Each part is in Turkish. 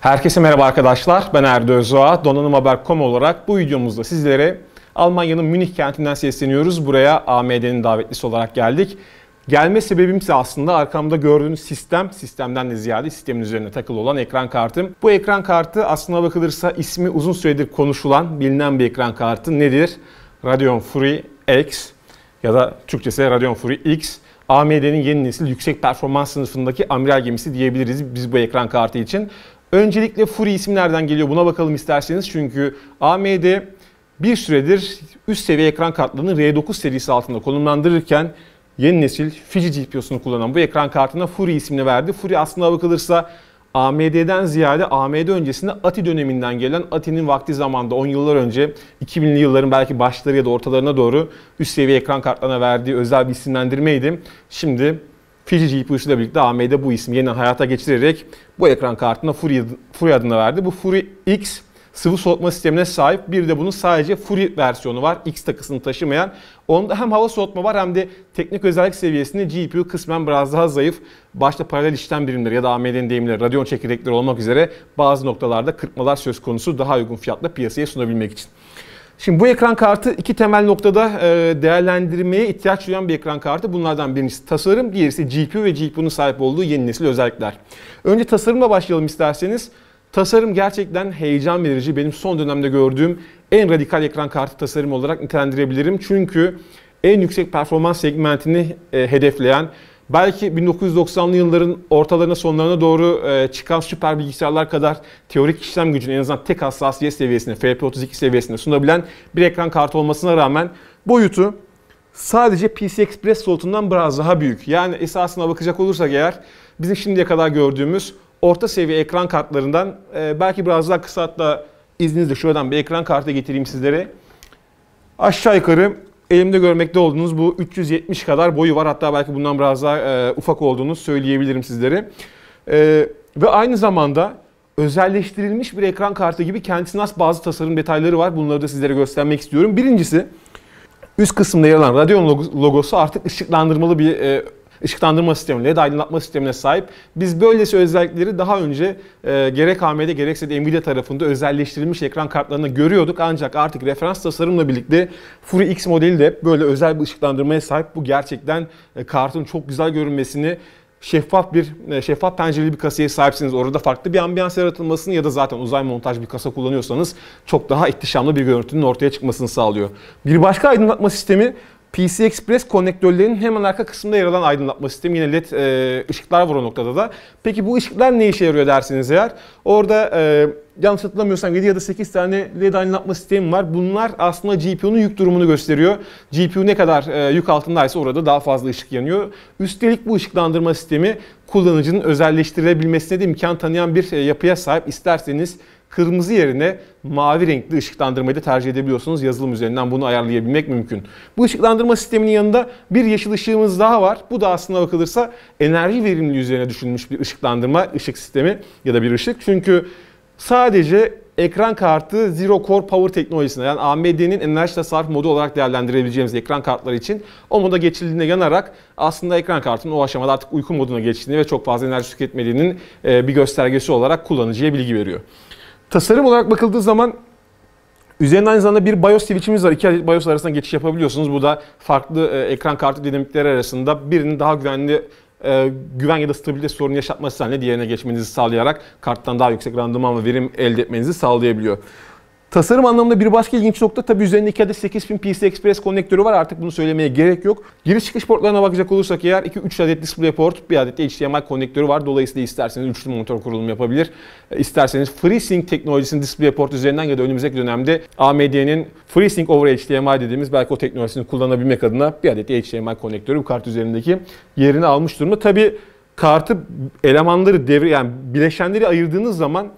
Herkese merhaba arkadaşlar. Ben Erdo Özoğa. Donanım Haber.com olarak bu videomuzda sizlere Almanya'nın Münih kentinden sesleniyoruz. Buraya AMD'nin davetlisi olarak geldik. Gelme sebebim ise aslında arkamda gördüğünüz sistem, sistemden de ziyade sistemin üzerine takılı olan ekran kartım. Bu ekran kartı aslına bakılırsa ismi uzun süredir konuşulan, bilinen bir ekran kartı nedir? Radeon Fury X ya da Türkçesi Radeon Fury X. AMD'nin yeni nesil yüksek performans sınıfındaki amiral gemisi diyebiliriz biz bu ekran kartı için. Öncelikle Fury isim nereden geliyor buna bakalım isterseniz. Çünkü AMD bir süredir üst seviye ekran kartlarını R9 serisi altında konumlandırırken yeni nesil Fiji GPU'sunu kullanan bu ekran kartına Fury ismini verdi. Fury aslında bakılırsa AMD'den ziyade AMD öncesinde ATI döneminden gelen ATI'nin vakti zamanda 10 yıllar önce 2000'li yılların belki başları ya da ortalarına doğru üst seviye ekran kartlarına verdiği özel bir isimlendirmeydi. Şimdi Fiji GPU'suyla birlikte AMD'de bu ismi yeniden hayata geçirerek bu ekran kartına Fury, Fury adını verdi. Bu Fury X sıvı soğutma sistemine sahip. Bir de bunun sadece Fury versiyonu var. X takısını taşımayan. Onda hem hava soğutma var hem de teknik özellik seviyesinde GPU kısmen biraz daha zayıf. Başta paralel işlem birimleri ya da AMD'nin deyimleri, radyon çekirdekleri olmak üzere bazı noktalarda kırpmalar söz konusu daha uygun fiyatla piyasaya sunabilmek için. Şimdi bu ekran kartı iki temel noktada e, değerlendirmeye ihtiyaç duyan bir ekran kartı. Bunlardan birincisi tasarım, diğerisi GPU ve GPU'nun sahip olduğu yeni nesil özellikler. Önce tasarımla başlayalım isterseniz. Tasarım gerçekten heyecan verici. Benim son dönemde gördüğüm en radikal ekran kartı tasarım olarak nitelendirebilirim. Çünkü en yüksek performans segmentini e, hedefleyen belki 1990'lı yılların ortalarına sonlarına doğru e, çıkan süper bilgisayarlar kadar teorik işlem gücünü en azından tek hassasiyet seviyesine, FP32 seviyesine sunabilen bir ekran kartı olmasına rağmen boyutu sadece PC Express slotundan biraz daha büyük. Yani esasına bakacak olursak eğer bizim şimdiye kadar gördüğümüz orta seviye ekran kartlarından e, belki biraz daha kısa hatta izninizle şuradan bir ekran kartı getireyim sizlere. Aşağı yukarı Elimde görmekte olduğunuz bu 370 kadar boyu var. Hatta belki bundan biraz daha e, ufak olduğunu söyleyebilirim sizlere. E, ve aynı zamanda özelleştirilmiş bir ekran kartı gibi kendisine has bazı tasarım detayları var. Bunları da sizlere göstermek istiyorum. Birincisi üst kısımda yer alan Radeon logosu artık ışıklandırmalı bir e, ışıklandırma sistemi, LED aydınlatma sistemine sahip. Biz böylesi özellikleri daha önce e, gerek AMD gerekse de Nvidia tarafında özelleştirilmiş ekran kartlarında görüyorduk. Ancak artık referans tasarımla birlikte Fury X modeli de böyle özel bir ışıklandırmaya sahip. Bu gerçekten e, kartın çok güzel görünmesini şeffaf bir e, şeffaf pencereli bir kasaya sahipsiniz. Orada farklı bir ambiyans yaratılmasını ya da zaten uzay montaj bir kasa kullanıyorsanız çok daha ihtişamlı bir görüntünün ortaya çıkmasını sağlıyor. Bir başka aydınlatma sistemi PC Express konnektörlerinin hemen arka kısmında yer alan aydınlatma sistemi. Yine LED e, ışıklar var o noktada da. Peki bu ışıklar ne işe yarıyor dersiniz eğer? Orada e, yanlış hatırlamıyorsam 7 ya da 8 tane LED aydınlatma sistemi var. Bunlar aslında GPU'nun yük durumunu gösteriyor. GPU ne kadar e, yük altındaysa orada daha fazla ışık yanıyor. Üstelik bu ışıklandırma sistemi kullanıcının özelleştirilebilmesine de imkan tanıyan bir e, yapıya sahip. İsterseniz Kırmızı yerine mavi renkli ışıklandırmayı da tercih edebiliyorsunuz. Yazılım üzerinden bunu ayarlayabilmek mümkün. Bu ışıklandırma sisteminin yanında bir yeşil ışığımız daha var. Bu da aslında bakılırsa enerji verimliliği üzerine düşünülmüş bir ışıklandırma, ışık sistemi ya da bir ışık. Çünkü sadece ekran kartı Zero Core Power teknolojisine yani AMD'nin enerji tasarruf modu olarak değerlendirebileceğimiz ekran kartları için o moda geçildiğine yanarak aslında ekran kartının o aşamada artık uyku moduna geçtiğini ve çok fazla enerji tüketmediğinin e, bir göstergesi olarak kullanıcıya bilgi veriyor. Tasarım olarak bakıldığı zaman üzerinde aynı zamanda bir BIOS switch'imiz var. İki adet BIOS arasında geçiş yapabiliyorsunuz. Bu da farklı e, ekran kartı dinamikleri arasında birinin daha güvenli e, güven ya da stabilite sorunu yaşatması halinde diğerine geçmenizi sağlayarak karttan daha yüksek randıman ve verim elde etmenizi sağlayabiliyor. Tasarım anlamında bir başka ilginç nokta tabii üzerindeki adet 8000 PCI Express konnektörü var artık bunu söylemeye gerek yok. Giriş çıkış portlarına bakacak olursak eğer 2-3 adet display port, bir adet HDMI konnektörü var. Dolayısıyla isterseniz üçlü monitör kurulum yapabilir. E, isterseniz FreeSync teknolojisini display port üzerinden ya da önümüzdeki dönemde AMD'nin FreeSync over HDMI dediğimiz belki o teknolojisini kullanabilmek adına bir adet HDMI konnektörü bu kart üzerindeki yerini almış durumda. Tabii kartı elemanları devre yani bileşenleri ayırdığınız zaman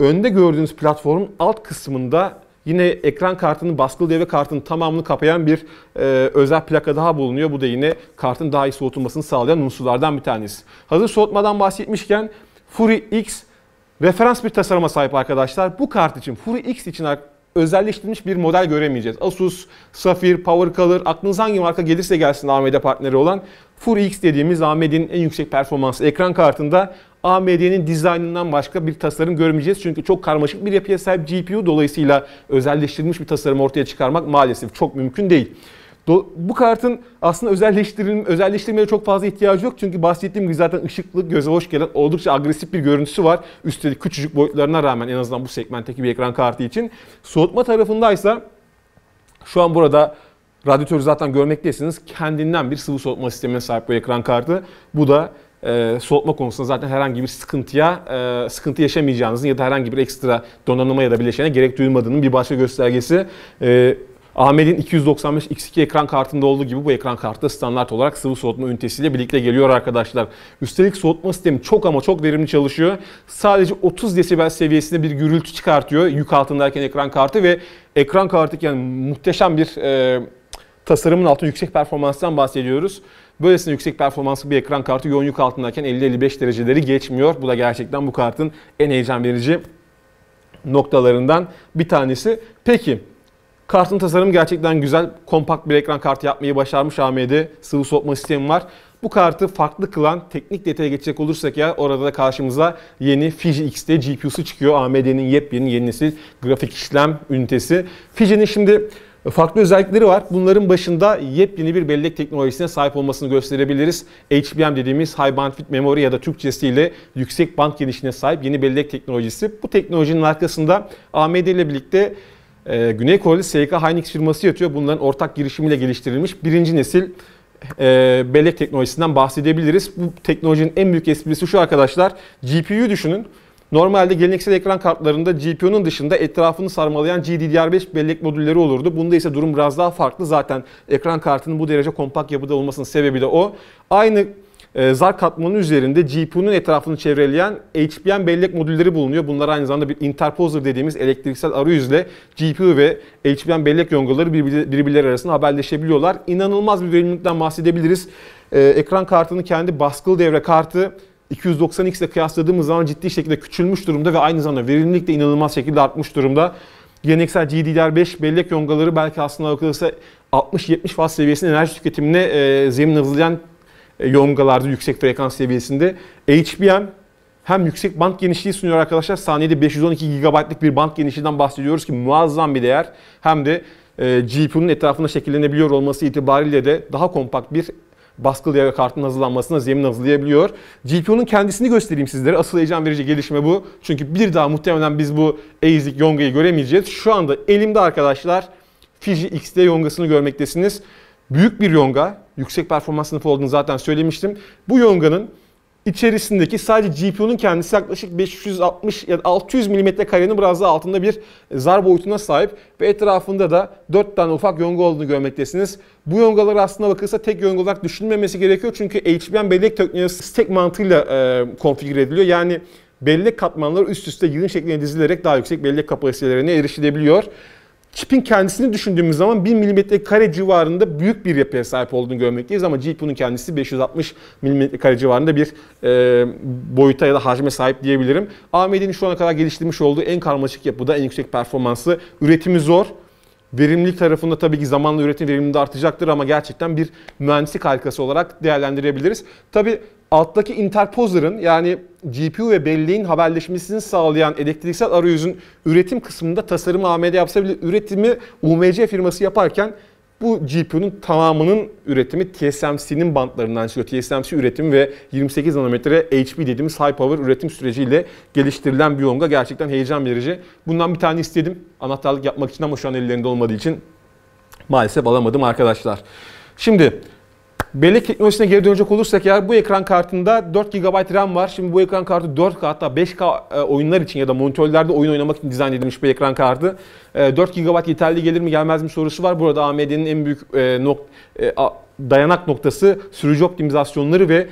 önde gördüğünüz platformun alt kısmında yine ekran kartının baskılı devre kartının tamamını kapayan bir e, özel plaka daha bulunuyor. Bu da yine kartın daha iyi soğutulmasını sağlayan unsurlardan bir tanesi. Hazır soğutmadan bahsetmişken Fury X referans bir tasarıma sahip arkadaşlar. Bu kart için Fury X için özelleştirilmiş bir model göremeyeceğiz. Asus, Safir, Power Color, aklınıza hangi marka gelirse gelsin AMD partneri olan Fury X dediğimiz AMD'nin en yüksek performanslı ekran kartında AMD'nin dizaynından başka bir tasarım görmeyeceğiz. Çünkü çok karmaşık bir yapıya sahip GPU dolayısıyla özelleştirilmiş bir tasarım ortaya çıkarmak maalesef çok mümkün değil. bu kartın aslında özelleştirilme, özelleştirmeye çok fazla ihtiyacı yok. Çünkü bahsettiğim gibi zaten ışıklı, göze hoş gelen oldukça agresif bir görüntüsü var. Üstelik küçücük boyutlarına rağmen en azından bu segmentteki bir ekran kartı için. Soğutma tarafındaysa şu an burada radyatörü zaten görmektesiniz. Kendinden bir sıvı soğutma sistemine sahip bu ekran kartı. Bu da e, soğutma konusunda zaten herhangi bir sıkıntıya e, sıkıntı yaşamayacağınızın ya da herhangi bir ekstra donanıma ya da bileşene gerek duyulmadığının bir başka göstergesi. E, Ahmet'in 295 X2 ekran kartında olduğu gibi bu ekran kartı standart olarak sıvı soğutma ünitesiyle birlikte geliyor arkadaşlar. Üstelik soğutma sistemi çok ama çok verimli çalışıyor. Sadece 30 desibel seviyesinde bir gürültü çıkartıyor yük altındayken ekran kartı ve ekran kartı yani muhteşem bir e, tasarımın altında yüksek performanstan bahsediyoruz. Böylesine yüksek performanslı bir ekran kartı yoğun yük altındayken 50-55 dereceleri geçmiyor. Bu da gerçekten bu kartın en heyecan verici noktalarından bir tanesi. Peki kartın tasarımı gerçekten güzel. Kompakt bir ekran kartı yapmayı başarmış AMD. Sıvı soğutma sistemi var. Bu kartı farklı kılan teknik detaya geçecek olursak ya orada da karşımıza yeni Fiji X'te GPU'su çıkıyor. AMD'nin yepyeni yeni nesil grafik işlem ünitesi. Fiji'nin şimdi farklı özellikleri var. Bunların başında yepyeni bir bellek teknolojisine sahip olmasını gösterebiliriz. HBM dediğimiz High Bandwidth Memory ya da Türkçesiyle yüksek band genişliğine sahip yeni bellek teknolojisi. Bu teknolojinin arkasında AMD ile birlikte e, Güney Koreli SK Hynix firması yatıyor. Bunların ortak girişimiyle geliştirilmiş birinci nesil e, bellek teknolojisinden bahsedebiliriz. Bu teknolojinin en büyük esprisi şu arkadaşlar. GPU düşünün. Normalde geleneksel ekran kartlarında GPU'nun dışında etrafını sarmalayan GDDR5 bellek modülleri olurdu. Bunda ise durum biraz daha farklı. Zaten ekran kartının bu derece kompakt yapıda olmasının sebebi de o. Aynı e, zar katmanının üzerinde GPU'nun etrafını çevreleyen HBM bellek modülleri bulunuyor. Bunlar aynı zamanda bir interposer dediğimiz elektriksel arayüzle GPU ve HBM bellek yongaları birbirleri arasında haberleşebiliyorlar. İnanılmaz bir verimlilikten bahsedebiliriz. Ee, ekran kartını kendi baskılı devre kartı 290X ile kıyasladığımız zaman ciddi şekilde küçülmüş durumda ve aynı zamanda verimlilik de inanılmaz şekilde artmış durumda. Geleneksel GDDR5 bellek yongaları belki aslında bakılırsa 60-70 watt seviyesinde enerji tüketimine e, zemin hızlayan e, yongalarda yüksek frekans seviyesinde. HBM hem yüksek band genişliği sunuyor arkadaşlar. Saniyede 512 GB'lık bir band genişliğinden bahsediyoruz ki muazzam bir değer. Hem de e, GPU'nun etrafında şekillenebiliyor olması itibariyle de daha kompakt bir baskılı yara kartının hazırlanmasına zemin hazırlayabiliyor. GPU'nun kendisini göstereyim sizlere. Asıl heyecan verici gelişme bu. Çünkü bir daha muhtemelen biz bu ASIC Yonga'yı göremeyeceğiz. Şu anda elimde arkadaşlar Fiji XT Yonga'sını görmektesiniz. Büyük bir Yonga. Yüksek performans sınıfı olduğunu zaten söylemiştim. Bu Yonga'nın içerisindeki sadece GPU'nun kendisi yaklaşık 560 ya da 600 mm karenin biraz daha altında bir e, zar boyutuna sahip ve etrafında da 4 tane ufak yonga olduğunu görmektesiniz. Bu yongalar aslında bakılırsa tek yonga olarak düşünülmemesi gerekiyor çünkü HBM bellek teknolojisi stack mantığıyla e, konfigüre ediliyor. Yani bellek katmanları üst üste yığın şeklinde dizilerek daha yüksek bellek kapasitelerine erişilebiliyor. Çipin kendisini düşündüğümüz zaman 1 mm kare civarında büyük bir yapıya sahip olduğunu görmekteyiz ama GPU'nun kendisi 560 mm kare civarında bir e, boyuta ya da hacme sahip diyebilirim. AMD'nin şu ana kadar geliştirmiş olduğu en karmaşık yapıda en yüksek performansı. Üretimi zor. Verimlilik tarafında tabii ki zamanla üretim verimliliği de artacaktır ama gerçekten bir mühendislik harikası olarak değerlendirebiliriz. Tabii alttaki interposer'ın yani GPU ve belleğin haberleşmesini sağlayan elektriksel arayüzün üretim kısmında tasarımı AMD yapsa bile üretimi UMC firması yaparken bu GPU'nun tamamının üretimi TSMC'nin bantlarından çıkıyor. TSMC üretimi ve 28 nanometre HP dediğimiz high power üretim süreciyle geliştirilen bir yonga gerçekten heyecan verici. Bundan bir tane istedim anahtarlık yapmak için ama şu an ellerinde olmadığı için maalesef alamadım arkadaşlar. Şimdi Bellek teknolojisine geri dönecek olursak eğer bu ekran kartında 4 GB RAM var. Şimdi bu ekran kartı 4K hatta 5K e, oyunlar için ya da monitörlerde oyun oynamak için dizayn edilmiş bir ekran kartı. 4 e, GB yeterli gelir mi gelmez mi sorusu var. Burada AMD'nin en büyük e, dayanak noktası sürücü optimizasyonları ve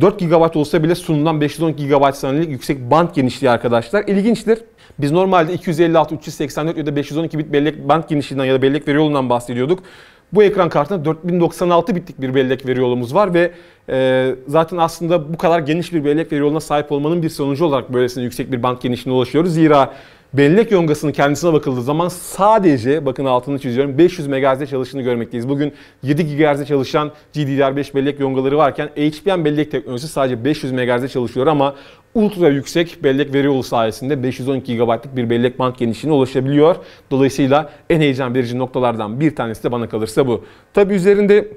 4 GB olsa bile sunulan 510 GB saniyelik yüksek band genişliği arkadaşlar. İlginçtir. Biz normalde 256, 384 ya da 512 bit bellek band genişliğinden ya da bellek veri yolundan bahsediyorduk. Bu ekran kartına 4096 bitlik bir bellek veri var ve e, zaten aslında bu kadar geniş bir bellek veri sahip olmanın bir sonucu olarak böylesine yüksek bir bank genişliğine ulaşıyoruz. Zira Bellek yongasının kendisine bakıldığı zaman sadece bakın altını çiziyorum 500 MHz'de çalıştığını görmekteyiz. Bugün 7 GHz'de çalışan GDDR5 bellek yongaları varken HBM bellek teknolojisi sadece 500 MHz'de çalışıyor ama ultra yüksek bellek veri yolu sayesinde 512 GB'lık bir bellek band genişliğine ulaşabiliyor. Dolayısıyla en heyecan verici noktalardan bir tanesi de bana kalırsa bu. Tabi üzerinde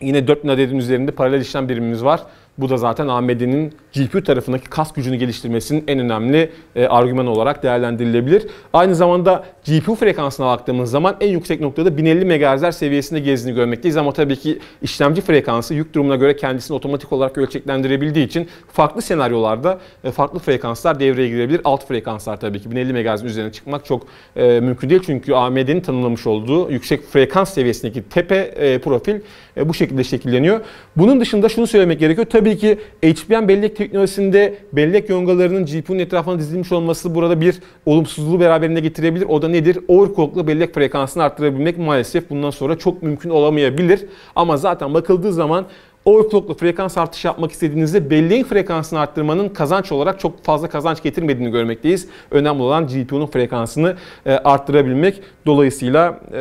yine 4000 adetin üzerinde paralel işlem birimimiz var. Bu da zaten AMD'nin GPU tarafındaki kas gücünü geliştirmesinin en önemli e, argüman olarak değerlendirilebilir. Aynı zamanda GPU frekansına baktığımız zaman en yüksek noktada 1050 MHz seviyesinde gezdiğini görmekteyiz. Ama tabii ki işlemci frekansı yük durumuna göre kendisini otomatik olarak ölçeklendirebildiği için farklı senaryolarda e, farklı frekanslar devreye girebilir. Alt frekanslar tabii ki 1050 MHz'in üzerine çıkmak çok e, mümkün değil. Çünkü AMD'nin tanımlamış olduğu yüksek frekans seviyesindeki tepe e, profil e, bu şekilde şekilleniyor. Bunun dışında şunu söylemek gerekiyor. Tabii Tabii ki HBM bellek teknolojisinde bellek yongalarının GPU'nun etrafına dizilmiş olması burada bir olumsuzluğu beraberinde getirebilir. O da nedir? Overclock'la bellek frekansını arttırabilmek maalesef bundan sonra çok mümkün olamayabilir. Ama zaten bakıldığı zaman overclock'la frekans artışı yapmak istediğinizde belleğin frekansını arttırmanın kazanç olarak çok fazla kazanç getirmediğini görmekteyiz. Önemli olan GPU'nun frekansını e, arttırabilmek. Dolayısıyla e,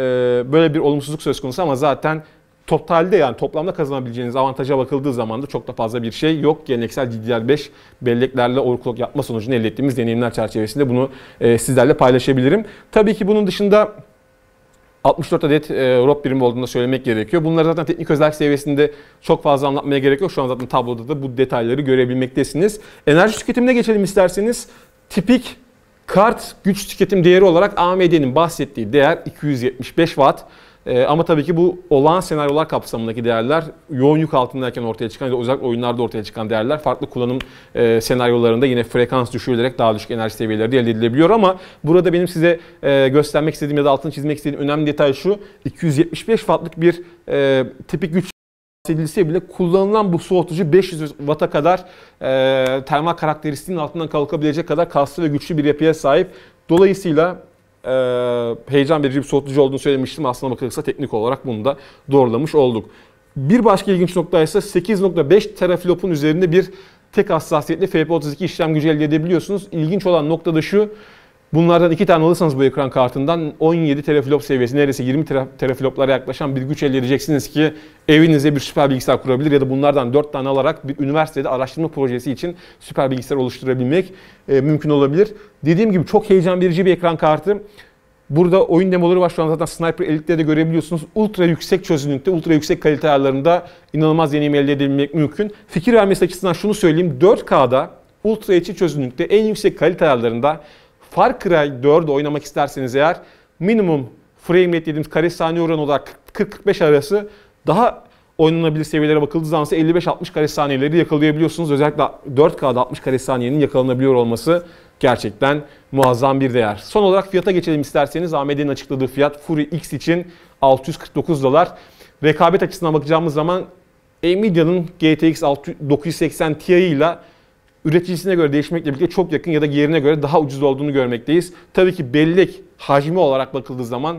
böyle bir olumsuzluk söz konusu ama zaten totalde yani toplamda kazanabileceğiniz avantaja bakıldığı zaman da çok da fazla bir şey yok. Geleneksel ddr 5 belleklerle overclock yapma sonucunu elde ettiğimiz deneyimler çerçevesinde bunu e, sizlerle paylaşabilirim. Tabii ki bunun dışında 64 adet e, ROP birimi olduğunu da söylemek gerekiyor. Bunları zaten teknik özellik seviyesinde çok fazla anlatmaya gerek yok. Şu an zaten tabloda da bu detayları görebilmektesiniz. Enerji tüketimine geçelim isterseniz. Tipik kart güç tüketim değeri olarak AMD'nin bahsettiği değer 275 Watt. Ee, ama tabii ki bu olağan senaryolar kapsamındaki değerler yoğun yük altındayken ortaya çıkan, özellikle oyunlarda ortaya çıkan değerler farklı kullanım e, senaryolarında yine frekans düşürülerek daha düşük enerji seviyeleri de elde edilebiliyor ama burada benim size e, göstermek istediğim ya da altını çizmek istediğim önemli detay şu 275 wattlık bir e, tipik güç bahsedilse bile kullanılan bu soğutucu 500 Watt'a kadar e, termal karakteristiğinin altından kalkabilecek kadar kaslı ve güçlü bir yapıya sahip. Dolayısıyla ee, heyecan verici bir soğutucu olduğunu söylemiştim. Aslında bakılırsa teknik olarak bunu da doğrulamış olduk. Bir başka ilginç nokta ise 8.5 teraflopun üzerinde bir tek hassasiyetli FP32 işlem gücü elde edebiliyorsunuz. İlginç olan nokta da şu, Bunlardan iki tane alırsanız bu ekran kartından 17 teraflop seviyesi neredeyse 20 terafloplara yaklaşan bir güç elde edeceksiniz ki evinize bir süper bilgisayar kurabilir ya da bunlardan 4 tane alarak bir üniversitede araştırma projesi için süper bilgisayar oluşturabilmek e, mümkün olabilir. Dediğim gibi çok heyecan verici bir ekran kartı. Burada oyun demoları var. Şu an zaten Sniper Elite'de de görebiliyorsunuz. Ultra yüksek çözünürlükte, ultra yüksek kalite ayarlarında inanılmaz deneyim elde edilmek mümkün. Fikir vermesi açısından şunu söyleyeyim. 4K'da ultra HD çözünürlükte en yüksek kalite ayarlarında Far Cry 4'ü oynamak isterseniz eğer minimum frame rate dediğimiz kare saniye oranı olarak 40-45 arası daha oynanabilir seviyelere bakıldığı zaman 55-60 kare saniyeleri yakalayabiliyorsunuz. Özellikle 4K'da 60 kare saniyenin yakalanabiliyor olması gerçekten muazzam bir değer. Son olarak fiyata geçelim isterseniz. AMD'nin açıkladığı fiyat Fury X için 649 dolar. Rekabet açısından bakacağımız zaman Nvidia'nın GTX 980 Ti ile üreticisine göre değişmekle birlikte çok yakın ya da yerine göre daha ucuz olduğunu görmekteyiz. Tabii ki bellek hacmi olarak bakıldığı zaman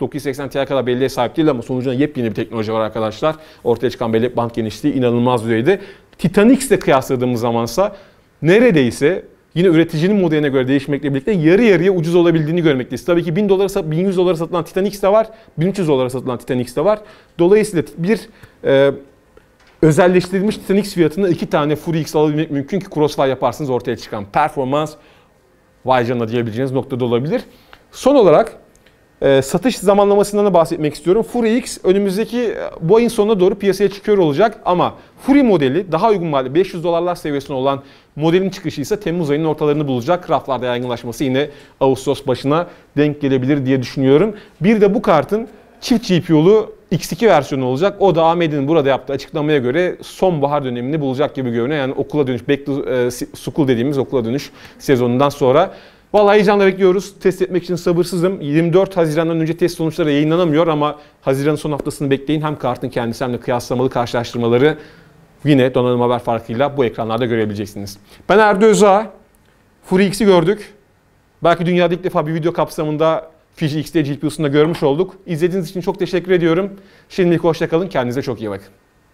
980 TL kadar belleğe sahip değil ama sonucunda yepyeni bir teknoloji var arkadaşlar. Ortaya çıkan bellek band genişliği inanılmaz düzeyde. Titanix ile kıyasladığımız zamansa neredeyse yine üreticinin modeline göre değişmekle birlikte yarı yarıya ucuz olabildiğini görmekteyiz. Tabii ki 1000 dolara 1100 dolara satılan Titanix de var, 1300 dolara satılan Titanix de var. Dolayısıyla bir e, Özelleştirilmiş Titan X fiyatına iki tane Fury X alabilmek mümkün ki crossfire yaparsınız ortaya çıkan performans vay canına diyebileceğiniz noktada olabilir. Son olarak e, satış zamanlamasından da bahsetmek istiyorum. Fury X önümüzdeki e, bu ayın sonuna doğru piyasaya çıkıyor olacak ama Fury modeli daha uygun maliyetli 500 dolarlar seviyesinde olan modelin çıkışı ise Temmuz ayının ortalarını bulacak. Raflarda yaygınlaşması yine Ağustos başına denk gelebilir diye düşünüyorum. Bir de bu kartın çift GPU'lu X2 versiyonu olacak. O da AMD'nin burada yaptığı açıklamaya göre sonbahar dönemini bulacak gibi görünüyor. Yani okula dönüş, back to e, school dediğimiz okula dönüş sezonundan sonra. Vallahi heyecanla bekliyoruz. Test etmek için sabırsızım. 24 Haziran'dan önce test sonuçları yayınlanamıyor ama Haziran'ın son haftasını bekleyin. Hem kartın kendisi hem de kıyaslamalı karşılaştırmaları yine donanım haber farkıyla bu ekranlarda görebileceksiniz. Ben Erdo Özağa. Fury X'i gördük. Belki dünyada ilk defa bir video kapsamında Fiji XT GPU'sunu da görmüş olduk. İzlediğiniz için çok teşekkür ediyorum. Şimdilik hoşçakalın. Kendinize çok iyi bakın.